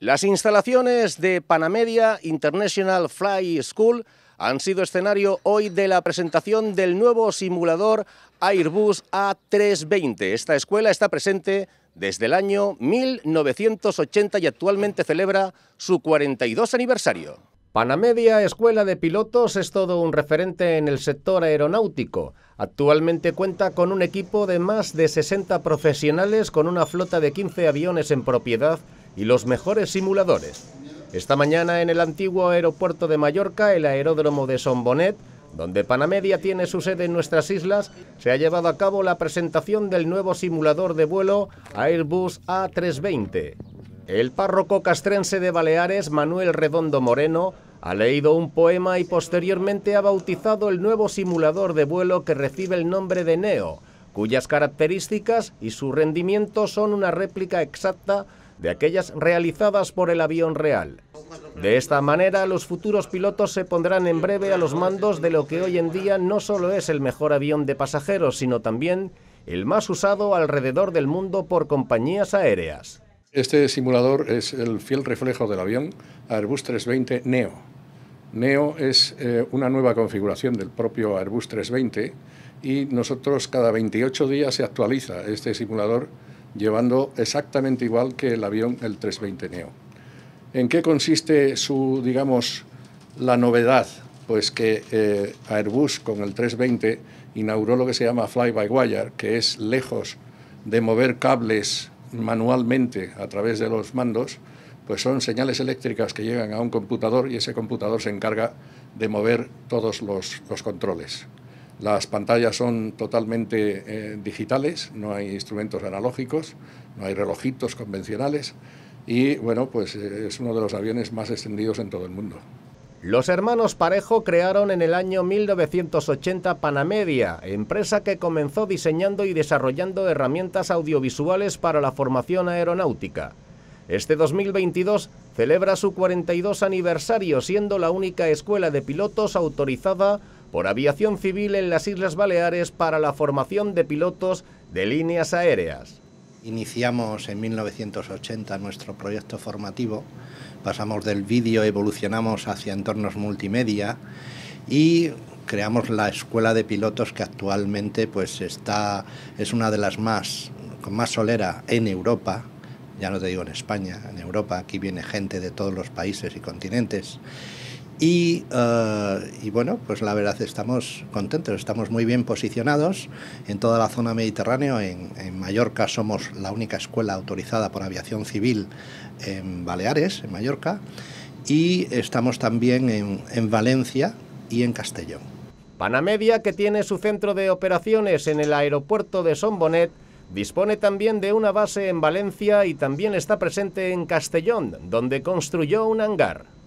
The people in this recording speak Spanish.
Las instalaciones de Panamedia International Fly School han sido escenario hoy de la presentación del nuevo simulador Airbus A320. Esta escuela está presente desde el año 1980 y actualmente celebra su 42 aniversario. Panamedia Escuela de Pilotos es todo un referente en el sector aeronáutico. Actualmente cuenta con un equipo de más de 60 profesionales con una flota de 15 aviones en propiedad y los mejores simuladores. Esta mañana en el antiguo aeropuerto de Mallorca, el aeródromo de Sombonet, donde Panamedia tiene su sede en nuestras islas, se ha llevado a cabo la presentación del nuevo simulador de vuelo Airbus A320. El párroco castrense de Baleares, Manuel Redondo Moreno, ha leído un poema y posteriormente ha bautizado el nuevo simulador de vuelo que recibe el nombre de Neo, cuyas características y su rendimiento son una réplica exacta de aquellas realizadas por el avión real. De esta manera, los futuros pilotos se pondrán en breve a los mandos de lo que hoy en día no solo es el mejor avión de pasajeros, sino también el más usado alrededor del mundo por compañías aéreas. Este simulador es el fiel reflejo del avión Airbus 320 Neo. Neo es eh, una nueva configuración del propio Airbus 320 y nosotros cada 28 días se actualiza este simulador llevando exactamente igual que el avión el 320 Neo. ¿En qué consiste su, digamos, la novedad? Pues que eh, Airbus con el 320 inauguró lo que se llama Fly by Wire, que es lejos de mover cables manualmente a través de los mandos, pues son señales eléctricas que llegan a un computador y ese computador se encarga de mover todos los controles. Las pantallas son totalmente eh, digitales, no hay instrumentos analógicos, no hay relojitos convencionales y bueno, pues eh, es uno de los aviones más extendidos en todo el mundo. Los hermanos Parejo crearon en el año 1980 Panamedia, empresa que comenzó diseñando y desarrollando herramientas audiovisuales para la formación aeronáutica. Este 2022 celebra su 42 aniversario siendo la única escuela de pilotos autorizada por aviación civil en las Islas Baleares para la formación de pilotos de líneas aéreas. Iniciamos en 1980 nuestro proyecto formativo, pasamos del vídeo, evolucionamos hacia entornos multimedia y creamos la escuela de pilotos que actualmente pues está es una de las más con más solera en Europa, ya no te digo en España, en Europa, aquí viene gente de todos los países y continentes. Eh, y, bueno, pues la verdad estamos contentos, estamos muy bien posicionados en toda la zona mediterránea. En, Mallorca somos la única escuela autorizada por aviación civil en Baleares, en Mallorca, y estamos también en, en Valencia y en Castellón. Panamedia, que tiene su centro de operaciones en el aeropuerto de Sombonet, Dispone también de una base en Valencia y también está presente en Castellón, donde construyó un hangar.